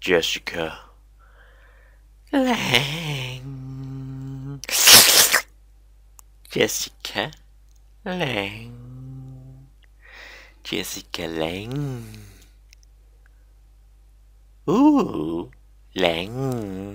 Jessica Lang. Jessica Lang. Jessica Lang. Ooh, Lang.